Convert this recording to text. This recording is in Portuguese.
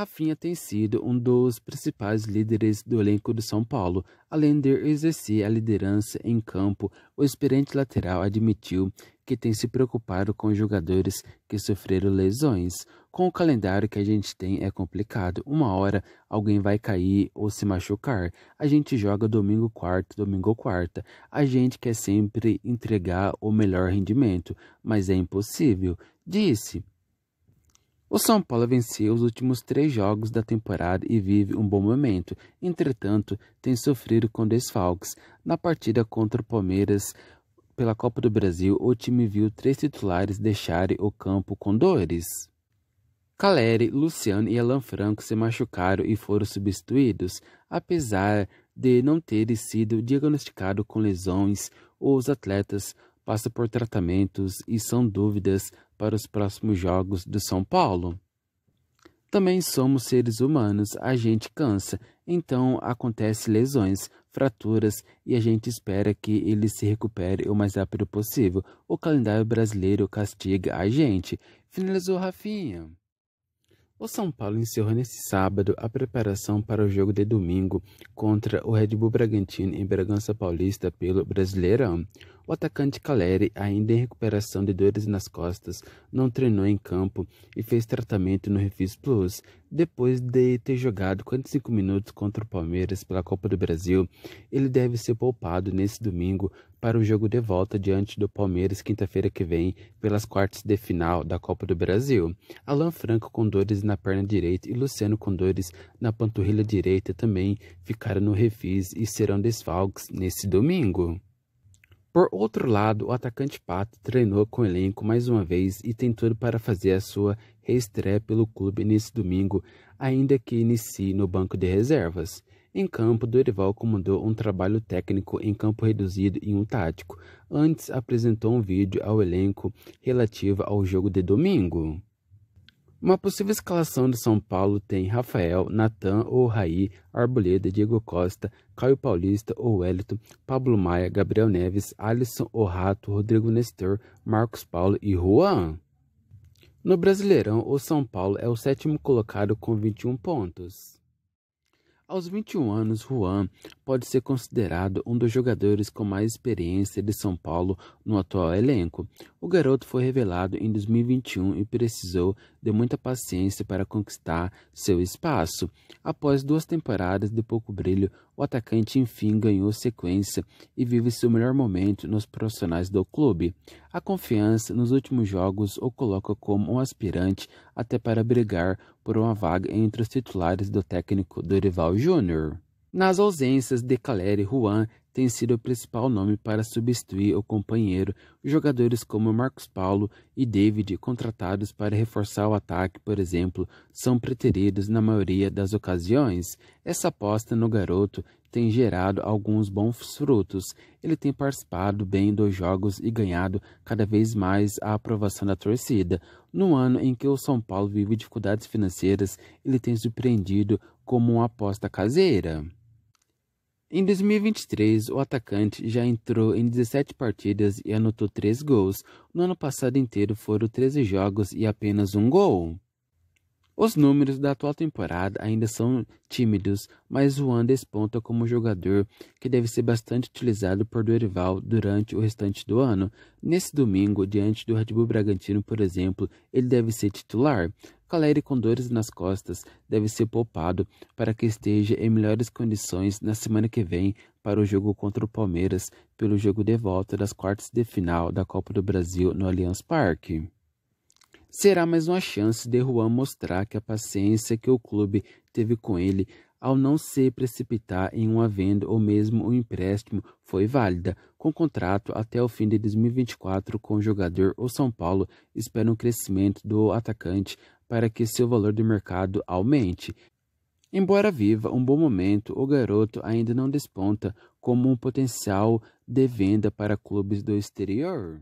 Rafinha tem sido um dos principais líderes do elenco do São Paulo. Além de exercer a liderança em campo, o experiente lateral admitiu que tem se preocupado com jogadores que sofreram lesões. Com o calendário que a gente tem é complicado. Uma hora alguém vai cair ou se machucar. A gente joga domingo quarta, domingo quarta. A gente quer sempre entregar o melhor rendimento, mas é impossível, disse. O São Paulo venceu os últimos três jogos da temporada e vive um bom momento. Entretanto, tem sofrido com desfalques. Na partida contra o Palmeiras pela Copa do Brasil, o time viu três titulares deixarem o campo com dores. Caleri, Luciano e Alan Franco se machucaram e foram substituídos. Apesar de não terem sido diagnosticados com lesões, os atletas passa por tratamentos e são dúvidas para os próximos jogos do São Paulo. Também somos seres humanos, a gente cansa, então acontece lesões, fraturas e a gente espera que ele se recupere o mais rápido possível. O calendário brasileiro castiga a gente. Finalizou Rafinha. O São Paulo encerrou nesse sábado a preparação para o jogo de domingo contra o Red Bull Bragantino em Bragança Paulista pelo Brasileirão. O atacante Caleri, ainda em recuperação de dores nas costas, não treinou em campo e fez tratamento no Refis Plus, depois de ter jogado 45 minutos contra o Palmeiras pela Copa do Brasil. Ele deve ser poupado nesse domingo para o jogo de volta diante do Palmeiras quinta-feira que vem pelas quartas de final da Copa do Brasil. Alan Franco com dores na perna direita e Luciano com dores na panturrilha direita também ficaram no refis e serão desfalques nesse domingo. Por outro lado, o atacante Pato treinou com o elenco mais uma vez e tem tudo para fazer a sua reestreia pelo clube nesse domingo, ainda que inicie no banco de reservas. Em campo, Dorival comandou um trabalho técnico em campo reduzido e um tático. Antes, apresentou um vídeo ao elenco relativo ao jogo de domingo. Uma possível escalação de São Paulo tem Rafael, Natan ou Raí, Arboleda, Diego Costa, Caio Paulista ou Wellington, Pablo Maia, Gabriel Neves, Alisson Rato, Rodrigo Nestor, Marcos Paulo e Juan. No Brasileirão, o São Paulo é o sétimo colocado com 21 pontos. Aos 21 anos, Juan pode ser considerado um dos jogadores com mais experiência de São Paulo no atual elenco. O garoto foi revelado em 2021 e precisou de muita paciência para conquistar seu espaço. Após duas temporadas de pouco brilho, o atacante enfim ganhou sequência e vive seu melhor momento nos profissionais do clube. A confiança nos últimos jogos o coloca como um aspirante até para brigar por uma vaga entre os titulares do técnico Dorival Júnior. Nas ausências, de Caleri, Juan tem sido o principal nome para substituir o companheiro. Jogadores como Marcos Paulo e David, contratados para reforçar o ataque, por exemplo, são preteridos na maioria das ocasiões. Essa aposta no garoto tem gerado alguns bons frutos. Ele tem participado bem dos jogos e ganhado cada vez mais a aprovação da torcida. No ano em que o São Paulo vive dificuldades financeiras, ele tem surpreendido como uma aposta caseira. Em 2023, o atacante já entrou em 17 partidas e anotou 3 gols. No ano passado inteiro foram 13 jogos e apenas um gol. Os números da atual temporada ainda são tímidos, mas o Juan desponta como jogador que deve ser bastante utilizado por Dorival durante o restante do ano. Nesse domingo, diante do Red Bull Bragantino, por exemplo, ele deve ser titular. Caleri, com dores nas costas, deve ser poupado para que esteja em melhores condições na semana que vem para o jogo contra o Palmeiras pelo jogo de volta das quartas de final da Copa do Brasil no Allianz Parque. Será mais uma chance de Juan mostrar que a paciência que o clube teve com ele ao não se precipitar em uma venda ou mesmo um empréstimo foi válida, com contrato até o fim de 2024 com o jogador, o São Paulo espera um crescimento do atacante para que seu valor de mercado aumente. Embora viva um bom momento, o garoto ainda não desponta como um potencial de venda para clubes do exterior.